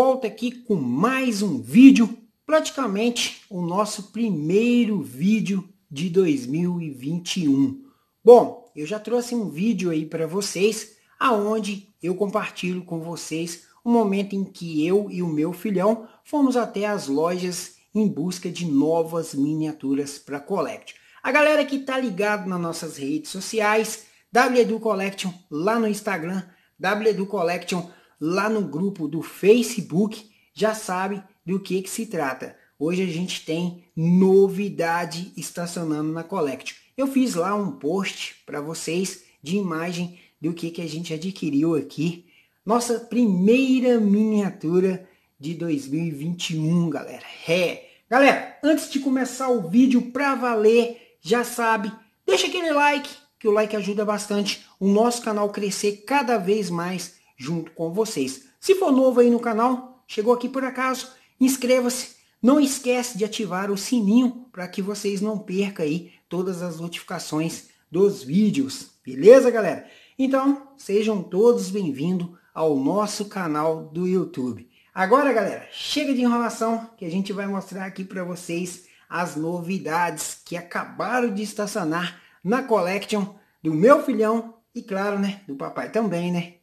volta aqui com mais um vídeo, praticamente o nosso primeiro vídeo de 2021. Bom, eu já trouxe um vídeo aí para vocês, aonde eu compartilho com vocês o momento em que eu e o meu filhão fomos até as lojas em busca de novas miniaturas para Collection. A galera que está ligado nas nossas redes sociais, WEDU Collection lá no Instagram, WEDU Collection lá no grupo do Facebook, já sabe do que, que se trata. Hoje a gente tem novidade estacionando na Collect. Eu fiz lá um post para vocês de imagem do que, que a gente adquiriu aqui. Nossa primeira miniatura de 2021, galera. É. Galera, antes de começar o vídeo para valer, já sabe, deixa aquele like, que o like ajuda bastante o nosso canal crescer cada vez mais junto com vocês. Se for novo aí no canal, chegou aqui por acaso, inscreva-se. Não esquece de ativar o sininho para que vocês não percam aí todas as notificações dos vídeos. Beleza, galera? Então, sejam todos bem-vindos ao nosso canal do YouTube. Agora, galera, chega de enrolação que a gente vai mostrar aqui para vocês as novidades que acabaram de estacionar na Collection do meu filhão e, claro, né, do papai também, né?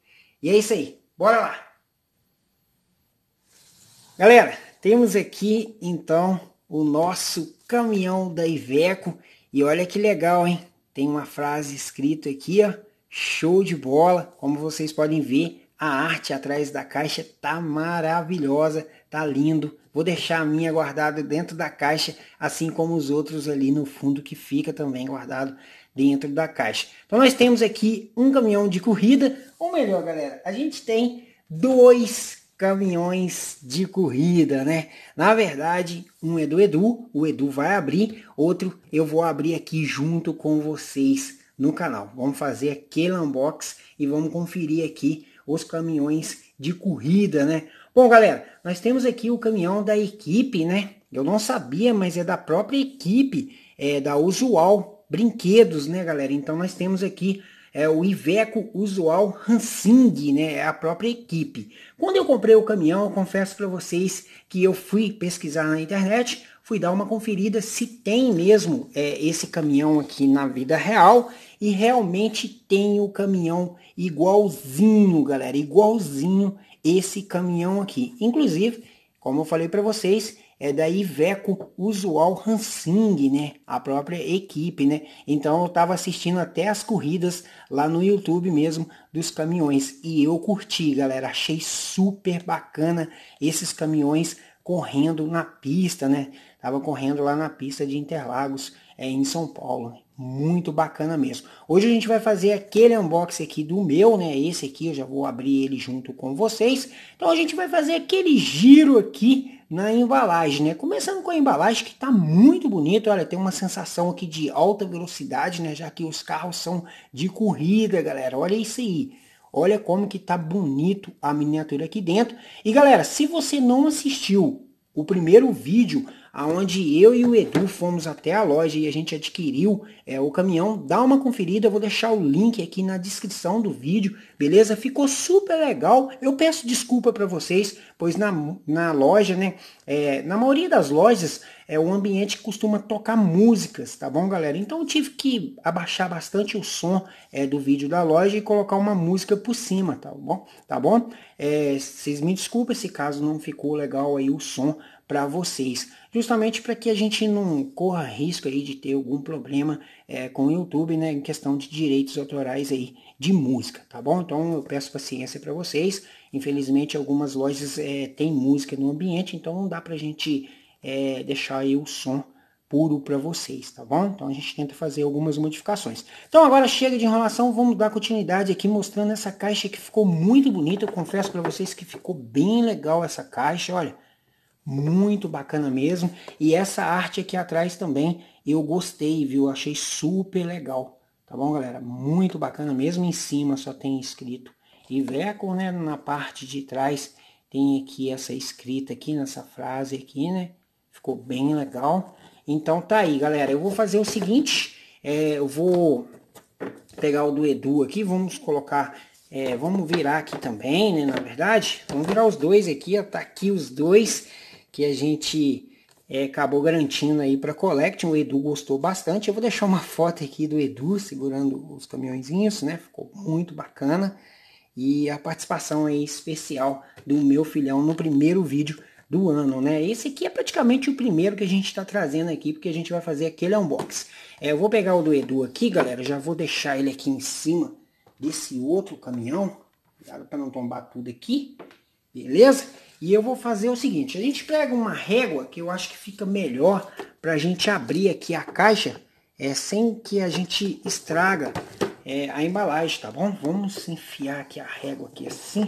E é isso aí. Bora lá. Galera, temos aqui então o nosso caminhão da Iveco. E olha que legal, hein? Tem uma frase escrita aqui, ó. Show de bola. Como vocês podem ver, a arte atrás da caixa tá maravilhosa, tá lindo. Vou deixar a minha guardada dentro da caixa, assim como os outros ali no fundo que fica também guardado dentro da caixa. Então nós temos aqui um caminhão de corrida, ou melhor, galera, a gente tem dois caminhões de corrida, né? Na verdade, um é do Edu, o Edu vai abrir, outro eu vou abrir aqui junto com vocês no canal. Vamos fazer aquele unbox e vamos conferir aqui os caminhões de corrida, né? Bom, galera, nós temos aqui o caminhão da equipe, né? Eu não sabia, mas é da própria equipe, é da Usual, brinquedos, né, galera? Então nós temos aqui é, o Iveco Usual Hansing, né, é a própria equipe. Quando eu comprei o caminhão, eu confesso para vocês que eu fui pesquisar na internet, fui dar uma conferida se tem mesmo é, esse caminhão aqui na vida real e realmente tem o caminhão igualzinho, galera, igualzinho esse caminhão aqui. Inclusive, como eu falei para vocês, é da Iveco Usual Hansing, né? A própria equipe, né? Então eu tava assistindo até as corridas lá no YouTube mesmo dos caminhões e eu curti, galera. Achei super bacana esses caminhões correndo na pista, né? Tava correndo lá na pista de Interlagos, é, em São Paulo. Né? Muito bacana mesmo. Hoje a gente vai fazer aquele unboxing aqui do meu, né? Esse aqui eu já vou abrir ele junto com vocês. Então a gente vai fazer aquele giro aqui na embalagem, né? Começando com a embalagem que está muito bonito, olha, tem uma sensação aqui de alta velocidade, né? Já que os carros são de corrida, galera. Olha isso aí. Olha como que tá bonito a miniatura aqui dentro. E galera, se você não assistiu o primeiro vídeo aonde eu e o Edu fomos até a loja e a gente adquiriu é, o caminhão. Dá uma conferida, eu vou deixar o link aqui na descrição do vídeo, beleza? Ficou super legal. Eu peço desculpa para vocês, pois na, na loja, né? É, na maioria das lojas é o ambiente que costuma tocar músicas, tá bom, galera? Então eu tive que abaixar bastante o som é, do vídeo da loja e colocar uma música por cima, tá bom? Tá bom? É, vocês me desculpem se caso não ficou legal aí o som, para vocês, justamente para que a gente não corra risco aí de ter algum problema é, com o YouTube, né, em questão de direitos autorais aí de música, tá bom? Então eu peço paciência para vocês. Infelizmente algumas lojas é, têm música no ambiente, então não dá para a gente é, deixar aí o som puro para vocês, tá bom? Então a gente tenta fazer algumas modificações. Então agora chega de enrolação, vamos dar continuidade aqui mostrando essa caixa que ficou muito bonita. Eu confesso para vocês que ficou bem legal essa caixa, olha muito bacana mesmo. E essa arte aqui atrás também eu gostei, viu? Achei super legal. Tá bom, galera? Muito bacana mesmo. Em cima só tem escrito Iveco, né? Na parte de trás tem aqui essa escrita aqui, nessa frase aqui, né? Ficou bem legal. Então tá aí, galera. Eu vou fazer o seguinte. É, eu vou pegar o do Edu aqui. Vamos colocar é, vamos virar aqui também, né? Na verdade, vamos virar os dois aqui, ó. Tá aqui os dois que a gente é, acabou garantindo aí para Collection. O Edu gostou bastante. Eu vou deixar uma foto aqui do Edu segurando os caminhõezinhos, né? Ficou muito bacana. E a participação aí especial do meu filhão no primeiro vídeo do ano, né? Esse aqui é praticamente o primeiro que a gente está trazendo aqui, porque a gente vai fazer aquele unboxing. É, eu vou pegar o do Edu aqui, galera, já vou deixar ele aqui em cima desse outro caminhão, para não tombar tudo aqui, beleza? E eu vou fazer o seguinte, a gente pega uma régua que eu acho que fica melhor para a gente abrir aqui a caixa é, sem que a gente estraga é, a embalagem, tá bom? Vamos enfiar aqui a régua aqui assim.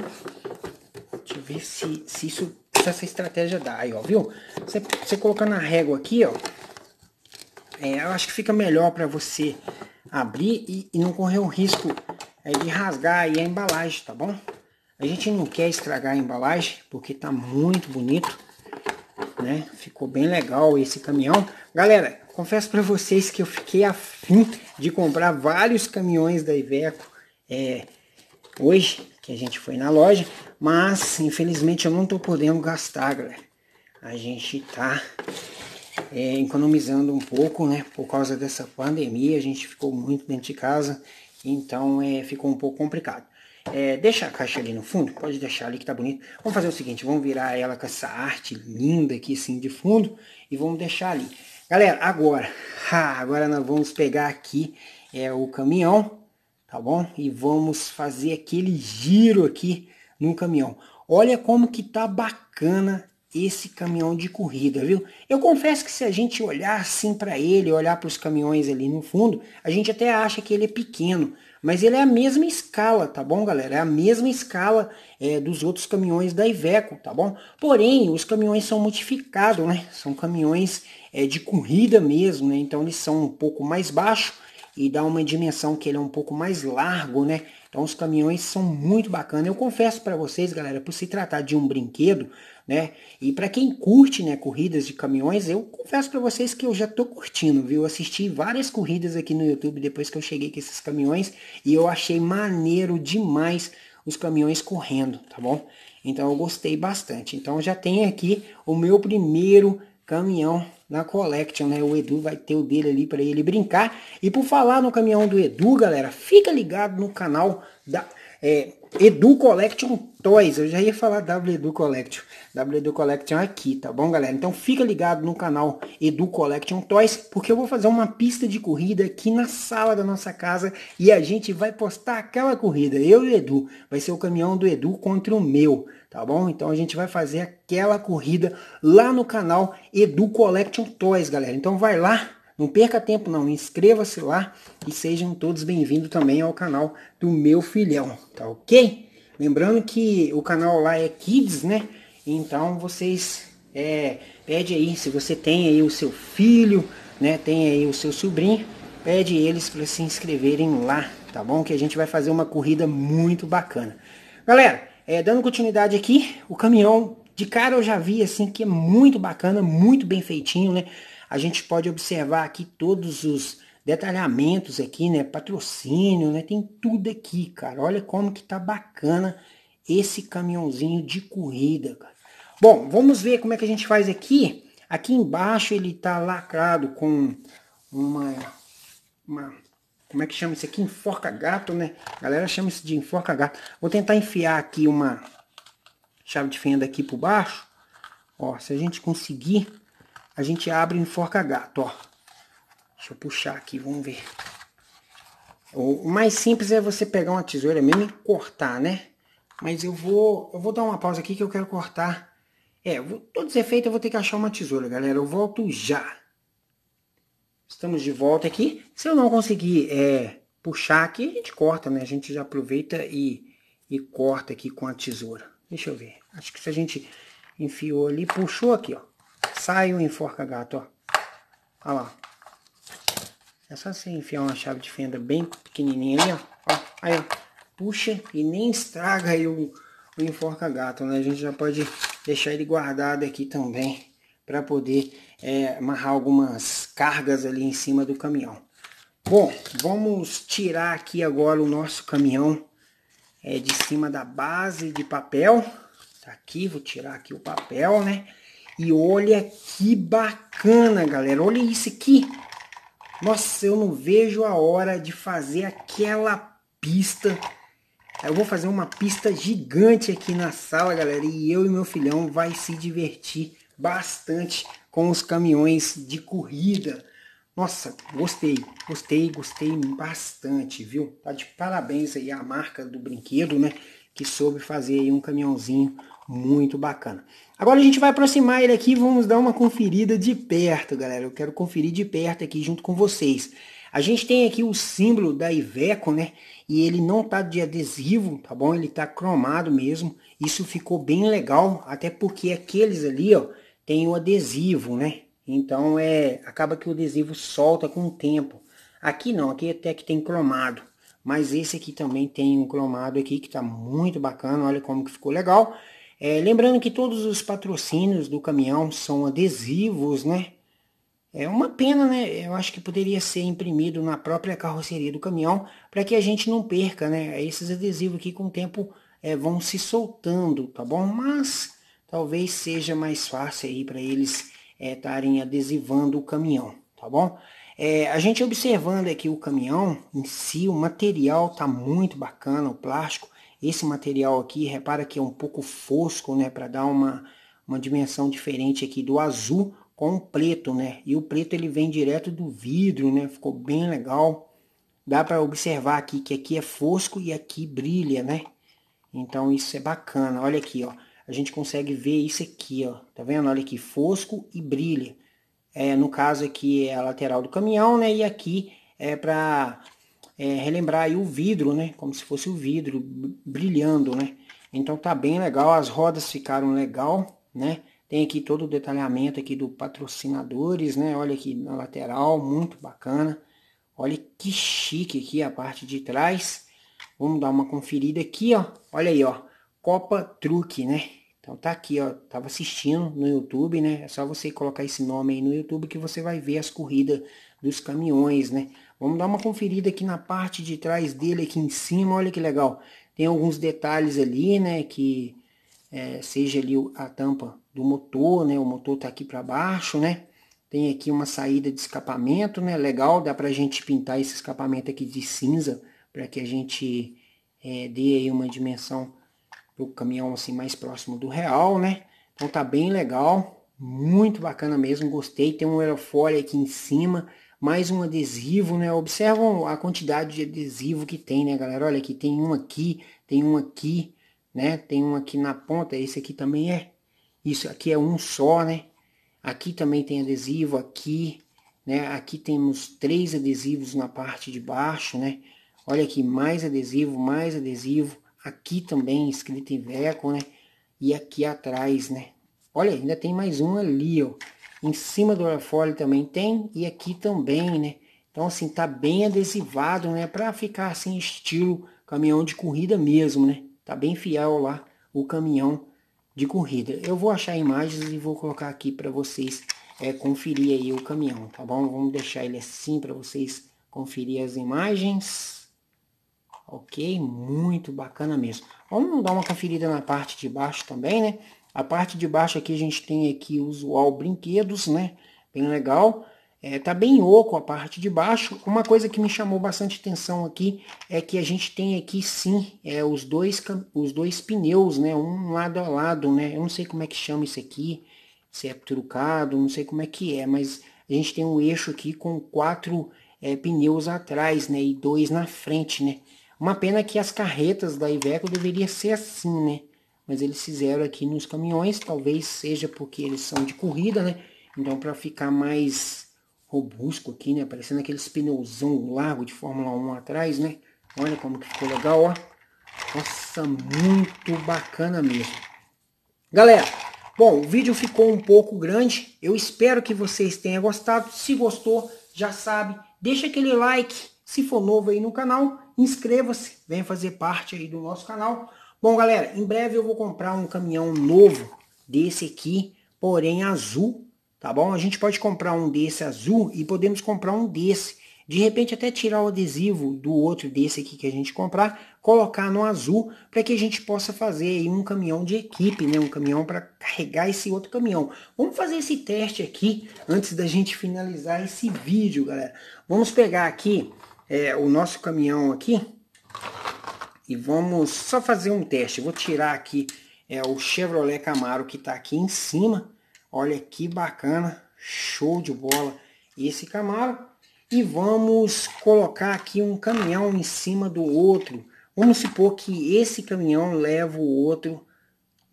Deixa eu ver se, se isso se essa estratégia dá aí, ó, viu? Você, você colocando a régua aqui, ó, é, eu acho que fica melhor para você abrir e, e, não correr o risco é, de rasgar aí a embalagem, tá bom? A gente não quer estragar a embalagem, porque tá muito bonito, né? Ficou bem legal esse caminhão. Galera, confesso para vocês que eu fiquei afim de comprar vários caminhões da Iveco é, hoje, que a gente foi na loja, mas infelizmente eu não tô podendo gastar, galera. A gente tá é, economizando um pouco, né? Por causa dessa pandemia, a gente ficou muito dentro de casa, então é, ficou um pouco complicado. É, deixa a caixa ali no fundo, pode deixar ali que tá bonito. Vamos fazer o seguinte, vamos virar ela com essa arte linda aqui assim de fundo e vamos deixar ali. Galera, agora, ah, agora nós vamos pegar aqui é, o caminhão, tá bom? E vamos fazer aquele giro aqui no caminhão. Olha como que tá bacana esse caminhão de corrida, viu? Eu confesso que se a gente olhar assim para ele, olhar para os caminhões ali no fundo, a gente até acha que ele é pequeno, mas ele é a mesma escala, tá bom, galera? É a mesma escala é, dos outros caminhões da Iveco, tá bom? Porém, os caminhões são modificados, né? São caminhões é, de corrida mesmo, né? Então eles são um pouco mais baixos e dá uma dimensão que ele é um pouco mais largo, né? Então os caminhões são muito bacanas. Eu confesso para vocês, galera, por se tratar de um brinquedo, né? E para quem curte, né, corridas de caminhões, eu confesso para vocês que eu já tô curtindo, viu? assisti várias corridas aqui no YouTube depois que eu cheguei com esses caminhões e eu achei maneiro demais os caminhões correndo, tá bom? Então eu gostei bastante. Então já tem aqui o meu primeiro caminhão na Collection, né? O Edu vai ter o dele ali para ele brincar. E por falar no caminhão do Edu, galera, fica ligado no canal da é, Edu Collection Toys. Eu já ia falar W Edu Collection. W Edu Collection aqui, tá bom, galera? Então fica ligado no canal Edu Collection Toys, porque eu vou fazer uma pista de corrida aqui na sala da nossa casa e a gente vai postar aquela corrida. Eu e o Edu. Vai ser o caminhão do Edu contra o meu tá bom? Então a gente vai fazer aquela corrida lá no canal Edu Collection Toys, galera. Então vai lá, não perca tempo não, inscreva-se lá e sejam todos bem-vindos também ao canal do meu filhão, tá ok? Lembrando que o canal lá é Kids, né? Então vocês é, pede aí, se você tem aí o seu filho, né? Tem aí o seu sobrinho, pede eles para se inscreverem lá, tá bom? Que a gente vai fazer uma corrida muito bacana. Galera, é, dando continuidade aqui, o caminhão de cara eu já vi assim que é muito bacana, muito bem feitinho, né? A gente pode observar aqui todos os detalhamentos aqui, né? Patrocínio, né? Tem tudo aqui, cara. Olha como que tá bacana esse caminhãozinho de corrida, cara. Bom, vamos ver como é que a gente faz aqui. Aqui embaixo ele tá lacrado com uma, uma como é que chama isso aqui? Enforca gato, né? A galera chama isso de enforca gato. Vou tentar enfiar aqui uma chave de fenda aqui por baixo. Ó, se a gente conseguir, a gente abre o enforca gato, ó. Deixa eu puxar aqui, vamos ver. O mais simples é você pegar uma tesoura mesmo e cortar, né? Mas eu vou, eu vou dar uma pausa aqui que eu quero cortar. É, todos os efeitos eu vou ter que achar uma tesoura, galera. Eu volto já. Estamos de volta aqui. Se eu não conseguir é, puxar aqui, a gente corta, né? A gente já aproveita e, e corta aqui com a tesoura. Deixa eu ver. Acho que se a gente enfiou ali, puxou aqui, ó. Sai o enforca-gato, ó. Olha lá. É só você enfiar uma chave de fenda bem pequenininha ali, ó. ó. Aí, ó. Puxa e nem estraga aí o, o enforca-gato, né? A gente já pode deixar ele guardado aqui também para poder é, amarrar algumas cargas ali em cima do caminhão. Bom, vamos tirar aqui agora o nosso caminhão é, de cima da base de papel. Tá aqui, vou tirar aqui o papel, né? E olha que bacana, galera. Olha isso aqui. Nossa, eu não vejo a hora de fazer aquela pista. Eu vou fazer uma pista gigante aqui na sala, galera. E eu e meu filhão vai se divertir bastante com os caminhões de corrida. Nossa, gostei, gostei, gostei bastante, viu? Tá de parabéns aí a marca do brinquedo, né? Que soube fazer aí um caminhãozinho muito bacana. Agora a gente vai aproximar ele aqui, vamos dar uma conferida de perto, galera. Eu quero conferir de perto aqui junto com vocês. A gente tem aqui o símbolo da Iveco, né? E ele não tá de adesivo, tá bom? Ele tá cromado mesmo. Isso ficou bem legal, até porque aqueles ali, ó, tem o adesivo, né? Então é acaba que o adesivo solta com o tempo. Aqui não, aqui até que tem cromado. Mas esse aqui também tem um cromado aqui que está muito bacana. Olha como que ficou legal. É, lembrando que todos os patrocínios do caminhão são adesivos, né? É uma pena, né? Eu acho que poderia ser imprimido na própria carroceria do caminhão para que a gente não perca, né? Esses adesivos aqui com o tempo é, vão se soltando, tá bom? Mas talvez seja mais fácil aí para eles eh, estarem é, adesivando o caminhão, tá bom? É, a gente observando aqui o caminhão em si, o material tá muito bacana, o plástico. Esse material aqui, repara que é um pouco fosco, né, para dar uma, uma dimensão diferente aqui do azul com o preto, né? E o preto ele vem direto do vidro, né? Ficou bem legal. Dá para observar aqui que aqui é fosco e aqui brilha, né? Então isso é bacana. Olha aqui, ó a gente consegue ver isso aqui, ó. Tá vendo? Olha aqui, fosco e brilha. É, no caso aqui é a lateral do caminhão, né? E aqui é para é, relembrar aí o vidro, né? Como se fosse o vidro brilhando, né? Então tá bem legal, as rodas ficaram legal, né? Tem aqui todo o detalhamento aqui do patrocinadores, né? Olha aqui na lateral, muito bacana. Olha que chique aqui a parte de trás. Vamos dar uma conferida aqui, ó. Olha aí, ó. Copa Truque, né? Então tá aqui, ó, tava assistindo no YouTube, né? É só você colocar esse nome aí no YouTube que você vai ver as corridas dos caminhões, né? Vamos dar uma conferida aqui na parte de trás dele aqui em cima, olha que legal. Tem alguns detalhes ali, né, que é, seja ali a tampa do motor, né? O motor tá aqui para baixo, né? Tem aqui uma saída de escapamento, né? Legal, dá pra gente pintar esse escapamento aqui de cinza para que a gente é, dê aí uma dimensão o caminhão assim mais próximo do real, né? Então tá bem legal, muito bacana mesmo, gostei. Tem um aerofólio aqui em cima, mais um adesivo, né? Observam a quantidade de adesivo que tem, né, galera? Olha aqui, tem um aqui, tem um aqui, né? Tem um aqui na ponta, esse aqui também é. Isso aqui é um só, né? Aqui também tem adesivo, aqui, né? Aqui temos três adesivos na parte de baixo, né? Olha aqui, mais adesivo, mais adesivo. Aqui também escrito em Veco, né? E aqui atrás, né? Olha, ainda tem mais um ali, ó. Em cima do aerofólio também tem e aqui também, né? Então assim, tá bem adesivado, né? Para ficar assim estilo caminhão de corrida mesmo, né? Tá bem fiel lá o caminhão de corrida. Eu vou achar imagens e vou colocar aqui para vocês é, conferir aí o caminhão, tá bom? Vamos deixar ele assim para vocês conferir as imagens. Ok, muito bacana mesmo. Vamos dar uma conferida na parte de baixo também, né? A parte de baixo aqui a gente tem aqui usual brinquedos, né? Bem legal. É, tá bem oco a parte de baixo. Uma coisa que me chamou bastante atenção aqui é que a gente tem aqui sim é, os, dois, os dois pneus, né? Um lado a lado, né? Eu não sei como é que chama isso aqui, se é trucado, não sei como é que é, mas a gente tem um eixo aqui com quatro é, pneus atrás, né? E dois na frente, né? Uma pena que as carretas da Iveco deveria ser assim, né? Mas eles fizeram aqui nos caminhões, talvez seja porque eles são de corrida, né? Então para ficar mais robusto aqui, né? Parecendo aqueles pneuzão largo de Fórmula 1 atrás, né? Olha como que ficou legal, ó. Nossa, muito bacana mesmo. Galera, bom, o vídeo ficou um pouco grande. Eu espero que vocês tenham gostado. Se gostou, já sabe, deixa aquele like se for novo aí no canal, inscreva-se, venha fazer parte aí do nosso canal. Bom, galera, em breve eu vou comprar um caminhão novo desse aqui, porém azul, tá bom? A gente pode comprar um desse azul e podemos comprar um desse. De repente até tirar o adesivo do outro desse aqui que a gente comprar, colocar no azul para que a gente possa fazer aí um caminhão de equipe, né? Um caminhão para carregar esse outro caminhão. Vamos fazer esse teste aqui antes da gente finalizar esse vídeo, galera. Vamos pegar aqui é, o nosso caminhão aqui e vamos só fazer um teste. Vou tirar aqui é, o Chevrolet Camaro que está aqui em cima. Olha que bacana, show de bola esse Camaro. E vamos colocar aqui um caminhão em cima do outro. Vamos supor que esse caminhão leva o outro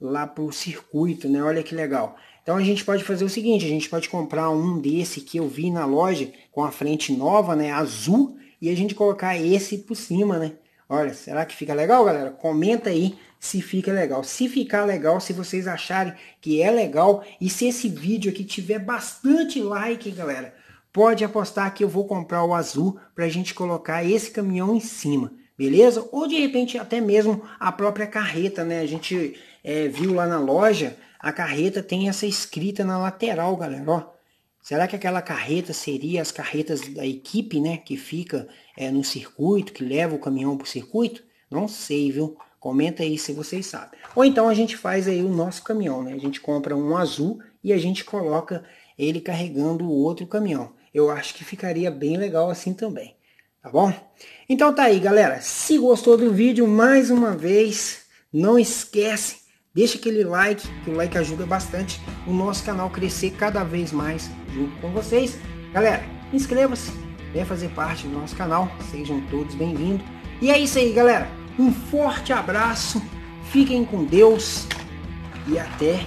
lá para o circuito, né? Olha que legal. Então a gente pode fazer o seguinte, a gente pode comprar um desse que eu vi na loja com a frente nova, né, azul, e a gente colocar esse por cima, né? Olha, será que fica legal, galera? Comenta aí se fica legal. Se ficar legal, se vocês acharem que é legal e se esse vídeo aqui tiver bastante like, galera, pode apostar que eu vou comprar o azul para a gente colocar esse caminhão em cima, beleza? Ou de repente até mesmo a própria carreta, né? A gente é, viu lá na loja, a carreta tem essa escrita na lateral, galera, ó. Será que aquela carreta seria as carretas da equipe, né? Que fica é, no circuito, que leva o caminhão para o circuito? Não sei, viu? Comenta aí se vocês sabem. Ou então a gente faz aí o nosso caminhão, né? A gente compra um azul e a gente coloca ele carregando o outro caminhão. Eu acho que ficaria bem legal assim também, tá bom? Então tá aí, galera. Se gostou do vídeo, mais uma vez, não esquece Deixa aquele like, que o like ajuda bastante o nosso canal crescer cada vez mais junto com vocês. Galera, inscreva-se, venha fazer parte do nosso canal, sejam todos bem-vindos. E é isso aí, galera. Um forte abraço, fiquem com Deus e até